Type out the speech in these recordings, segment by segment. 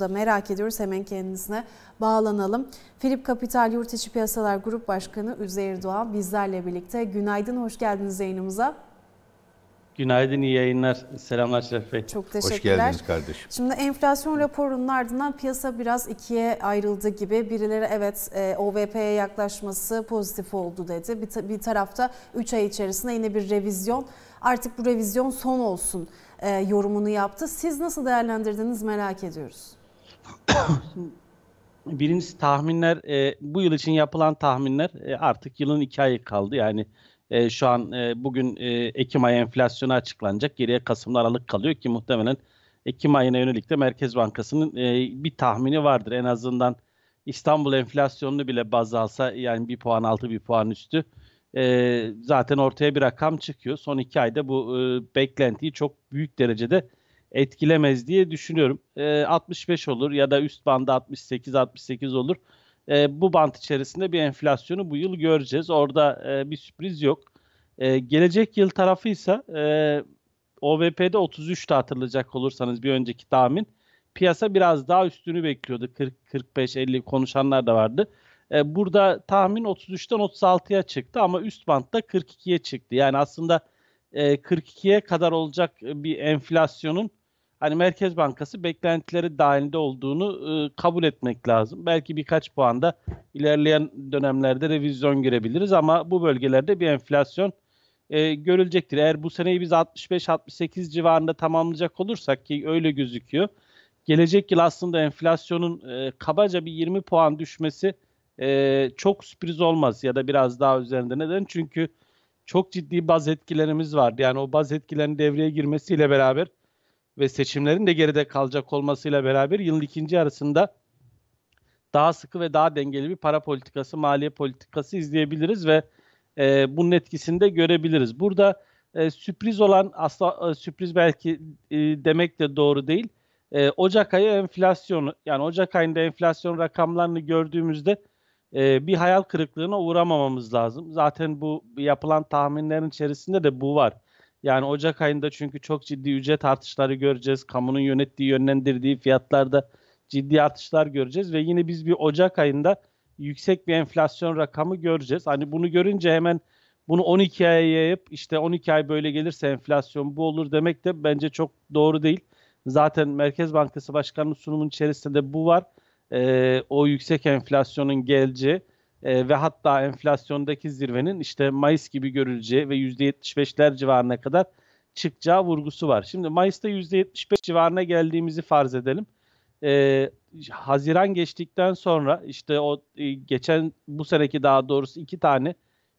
da merak ediyoruz. Hemen kendisine bağlanalım. Filip Kapital Yurt İçi Piyasalar Grup Başkanı Üzeyir Doğan bizlerle birlikte. Günaydın, hoş geldiniz yayınımıza. Günaydın, iyi yayınlar. Selamlar Şeref Bey. Çok teşekkürler. Hoş geldiniz kardeşim. Şimdi enflasyon raporunun ardından piyasa biraz ikiye ayrıldı gibi. Birileri evet e, OVP'ye yaklaşması pozitif oldu dedi. Bir tarafta 3 ay içerisinde yine bir revizyon. Artık bu revizyon son olsun e, yorumunu yaptı. Siz nasıl değerlendirdiniz merak ediyoruz. Birincisi tahminler e, bu yıl için yapılan tahminler e, artık yılın iki ayı kaldı. Yani e, şu an e, bugün e, Ekim ayı enflasyonu açıklanacak. Geriye Kasım'da Aralık kalıyor ki muhtemelen Ekim ayına yönelik de Merkez Bankası'nın e, bir tahmini vardır. En azından İstanbul enflasyonunu bile baz alsa yani bir puan altı bir puan üstü e, zaten ortaya bir rakam çıkıyor. Son iki ayda bu e, beklentiyi çok büyük derecede etkilemez diye düşünüyorum. E, ee, 65 olur ya da üst banda 68-68 olur. E, bu bant içerisinde bir enflasyonu bu yıl göreceğiz. Orada e, bir sürpriz yok. E, gelecek yıl tarafıysa e, OVP'de 33'te hatırlayacak olursanız bir önceki tahmin. Piyasa biraz daha üstünü bekliyordu. 40, 45, 50 konuşanlar da vardı. E, burada tahmin 33'ten 36'ya çıktı ama üst bantta 42'ye çıktı. Yani aslında e, 42'ye kadar olacak e, bir enflasyonun hani Merkez Bankası beklentileri dahilinde olduğunu e, kabul etmek lazım. Belki birkaç puan da ilerleyen dönemlerde revizyon görebiliriz ama bu bölgelerde bir enflasyon e, görülecektir. Eğer bu seneyi biz 65-68 civarında tamamlayacak olursak ki öyle gözüküyor. Gelecek yıl aslında enflasyonun kabaca bir 20 puan düşmesi çok sürpriz olmaz ya da biraz daha üzerinde. Neden? Çünkü çok ciddi baz etkilerimiz vardı. Yani o baz etkilerin devreye girmesiyle beraber ve seçimlerin de geride kalacak olmasıyla beraber yılın ikinci yarısında daha sıkı ve daha dengeli bir para politikası, maliye politikası izleyebiliriz ve e, bunun etkisini de görebiliriz. Burada e, sürpriz olan, asla e, sürpriz belki e, demek de doğru değil. E, Ocak ayı enflasyonu, yani Ocak ayında enflasyon rakamlarını gördüğümüzde e, bir hayal kırıklığına uğramamamız lazım. Zaten bu yapılan tahminlerin içerisinde de bu var. Yani Ocak ayında çünkü çok ciddi ücret artışları göreceğiz. Kamunun yönettiği, yönlendirdiği fiyatlarda ciddi artışlar göreceğiz ve yine biz bir Ocak ayında yüksek bir enflasyon rakamı göreceğiz. Hani bunu görünce hemen bunu 12 aya yayıp işte 12 ay böyle gelirse enflasyon bu olur demek de bence çok doğru değil. Zaten Merkez Bankası Başkanı'nın sunumun içerisinde de bu var e, o yüksek enflasyonun geleceği e, ve hatta enflasyondaki zirvenin işte Mayıs gibi görüleceği ve %75'ler civarına kadar çıkacağı vurgusu var. Şimdi Mayıs'ta %75 civarına geldiğimizi farz edelim. E, Haziran geçtikten sonra işte o e, geçen bu seneki daha doğrusu iki tane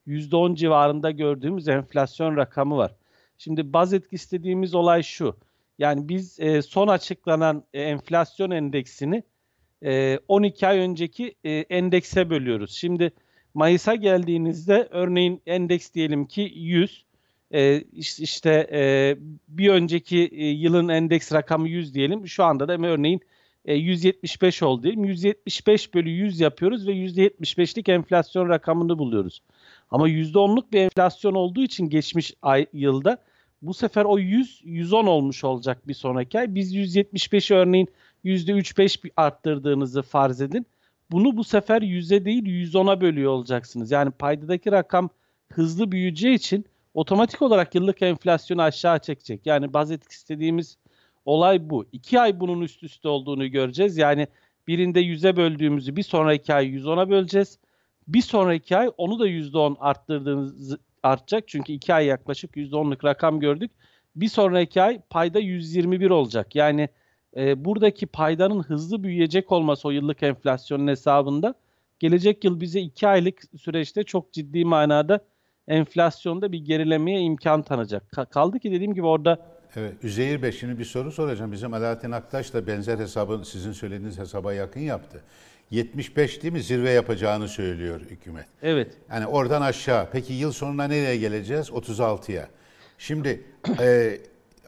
%10 civarında gördüğümüz enflasyon rakamı var. Şimdi baz etkisi dediğimiz olay şu. Yani biz e, son açıklanan e, enflasyon endeksini e, ee, 12 ay önceki e, endekse bölüyoruz. Şimdi Mayıs'a geldiğinizde örneğin endeks diyelim ki 100. E, işte e, bir önceki e, yılın endeks rakamı 100 diyelim. Şu anda da örneğin e, 175 oldu diyelim. 175 bölü 100 yapıyoruz ve %75'lik enflasyon rakamını buluyoruz. Ama %10'luk bir enflasyon olduğu için geçmiş ay, yılda bu sefer o 100 110 olmuş olacak bir sonraki ay. Biz 175'i örneğin %3-5 arttırdığınızı farz edin. Bunu bu sefer yüzde değil 110'a bölüyor olacaksınız. Yani paydadaki rakam hızlı büyüyeceği için otomatik olarak yıllık enflasyonu aşağı çekecek. Yani baz etki istediğimiz olay bu. İki ay bunun üst üste olduğunu göreceğiz. Yani birinde 100'e böldüğümüzü bir sonraki ay 110'a böleceğiz. Bir sonraki ay onu da %10 arttırdığınız artacak. Çünkü iki ay yaklaşık %10'luk rakam gördük. Bir sonraki ay payda 121 olacak. Yani e, buradaki paydanın hızlı büyüyecek olması o yıllık enflasyonun hesabında gelecek yıl bize 2 aylık süreçte çok ciddi manada enflasyonda bir gerilemeye imkan tanıyacak. Kaldı ki dediğim gibi orada Evet, Üzeyir Bey şimdi bir soru soracağım. Bizim Alaaddin Aktaş da benzer hesabı sizin söylediğiniz hesaba yakın yaptı. 75 değil mi zirve yapacağını söylüyor hükümet. Evet. Yani oradan aşağı. Peki yıl sonuna nereye geleceğiz? 36'ya. Şimdi e,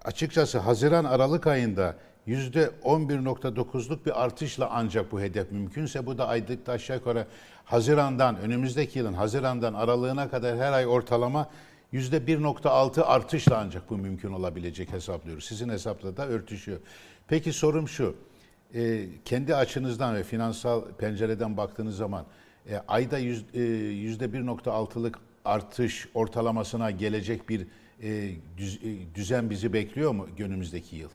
açıkçası Haziran Aralık ayında %11.9'luk bir artışla ancak bu hedef mümkünse bu da aylıkta aşağı yukarı Haziran'dan önümüzdeki yılın Haziran'dan aralığına kadar her ay ortalama %1.6 artışla ancak bu mümkün olabilecek hesaplıyoruz. Sizin hesapla da örtüşüyor. Peki sorum şu. E, kendi açınızdan ve finansal pencereden baktığınız zaman e, ayda yüz, e, %1.6'lık artış ortalamasına gelecek bir e, e düzen bizi bekliyor mu önümüzdeki yıl?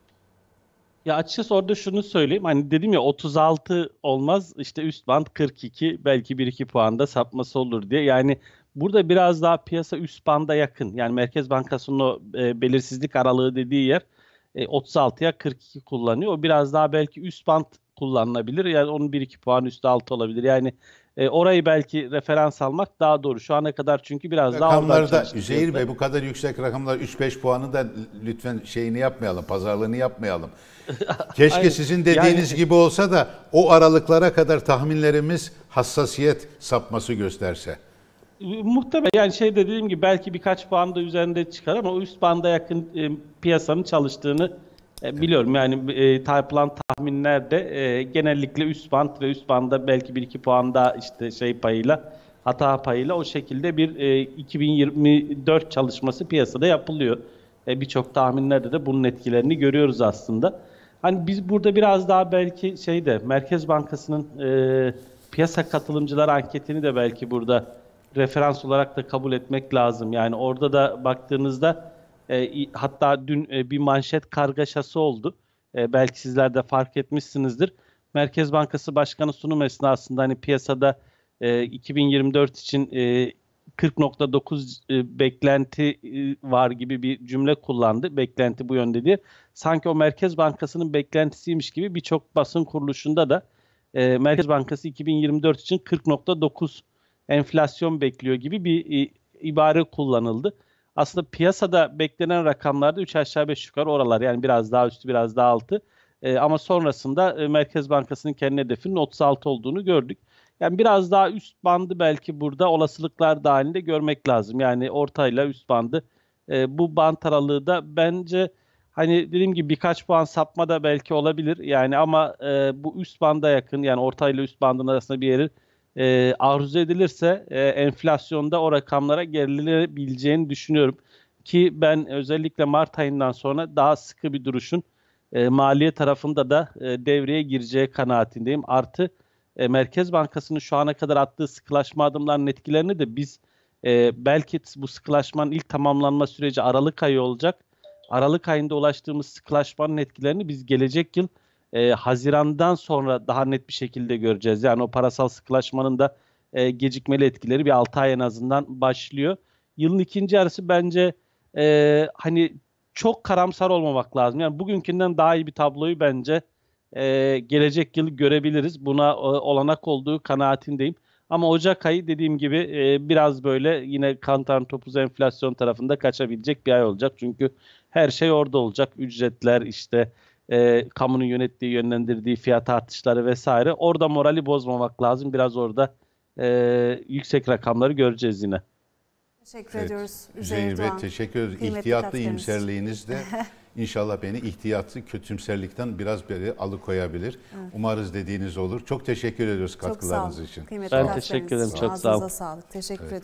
Ya açıkçası orada şunu söyleyeyim. Hani dedim ya 36 olmaz işte üst band 42 belki 1-2 puanda sapması olur diye. Yani burada biraz daha piyasa üst banda yakın. Yani Merkez Bankası'nın o e, belirsizlik aralığı dediği yer e, 36'ya 42 kullanıyor. O biraz daha belki üst band kullanılabilir. Yani onun 1-2 puan üstü 6 olabilir. Yani e, orayı belki referans almak daha doğru. Şu ana kadar çünkü biraz daha Rakamlarda Üzeyir Bey bu kadar yüksek rakamlar 3-5 puanı da lütfen şeyini yapmayalım, pazarlığını yapmayalım. Keşke Aynen. sizin dediğiniz yani... gibi olsa da o aralıklara kadar tahminlerimiz hassasiyet sapması gösterse. Muhtemel yani şey dediğim gibi belki birkaç puan da üzerinde çıkar ama o üst banda yakın e, piyasanın çalıştığını e, biliyorum. Yani e, plan tahminlerde e, genellikle üst band ve üst bandda belki bir iki puan daha işte şey payıyla hata payıyla o şekilde bir e, 2024 çalışması piyasada yapılıyor. E, Birçok tahminlerde de bunun etkilerini görüyoruz aslında. Hani biz burada biraz daha belki şeyde Merkez Bankası'nın e, piyasa katılımcılar anketini de belki burada referans olarak da kabul etmek lazım. Yani orada da baktığınızda e, hatta dün e, bir manşet kargaşası oldu. E, belki sizler de fark etmişsinizdir. Merkez Bankası Başkanı sunum esnasında hani piyasada e, 2024 için e, 40.9 e, beklenti e, var gibi bir cümle kullandı. Beklenti bu yönde diye. Sanki o Merkez Bankası'nın beklentisiymiş gibi birçok basın kuruluşunda da e, Merkez Bankası 2024 için 40.9 enflasyon bekliyor gibi bir e, ibare kullanıldı aslında piyasada beklenen rakamlarda 3 aşağı 5 yukarı oralar yani biraz daha üstü biraz daha altı. E, ama sonrasında e, Merkez Bankası'nın kendi hedefinin 36 olduğunu gördük. Yani biraz daha üst bandı belki burada olasılıklar dahilinde görmek lazım. Yani ortayla üst bandı. E, bu band aralığı da bence hani dediğim gibi birkaç puan sapma da belki olabilir. Yani ama e, bu üst banda yakın yani ortayla üst bandın arasında bir yerin e, arzu edilirse e, enflasyonda o rakamlara gerilebileceğini düşünüyorum. Ki ben özellikle Mart ayından sonra daha sıkı bir duruşun e, maliye tarafında da e, devreye gireceği kanaatindeyim. Artı e, Merkez Bankası'nın şu ana kadar attığı sıkılaşma adımlarının etkilerini de biz e, belki bu sıkılaşmanın ilk tamamlanma süreci Aralık ayı olacak. Aralık ayında ulaştığımız sıkılaşmanın etkilerini biz gelecek yıl e, Haziran'dan sonra daha net bir şekilde göreceğiz. Yani o parasal sıkılaşmanın da e, gecikmeli etkileri bir 6 ay en azından başlıyor. Yılın ikinci yarısı bence e, hani çok karamsar olmamak lazım. Yani bugünkünden daha iyi bir tabloyu bence e, gelecek yıl görebiliriz. Buna e, olanak olduğu kanaatindeyim. Ama Ocak ayı dediğim gibi e, biraz böyle yine kantar topuz enflasyon tarafında kaçabilecek bir ay olacak. Çünkü her şey orada olacak. Ücretler işte e, kamunun yönettiği, yönlendirdiği fiyat artışları vesaire. Orada morali bozmamak lazım. Biraz orada e, yüksek rakamları göreceğiz yine. Teşekkür evet. ediyoruz. Üzeyir Bey teşekkür ediyoruz. Kıymetli İhtiyatlı iyimserliğiniz de inşallah beni ihtiyatlı kötümserlikten biraz beri alıkoyabilir. Evet. Umarız dediğiniz olur. Çok teşekkür ediyoruz katkılarınız çok sağ olun. için. ben teşekkür ederim. Çok sağ olun. sağlık. Teşekkür evet. ederim.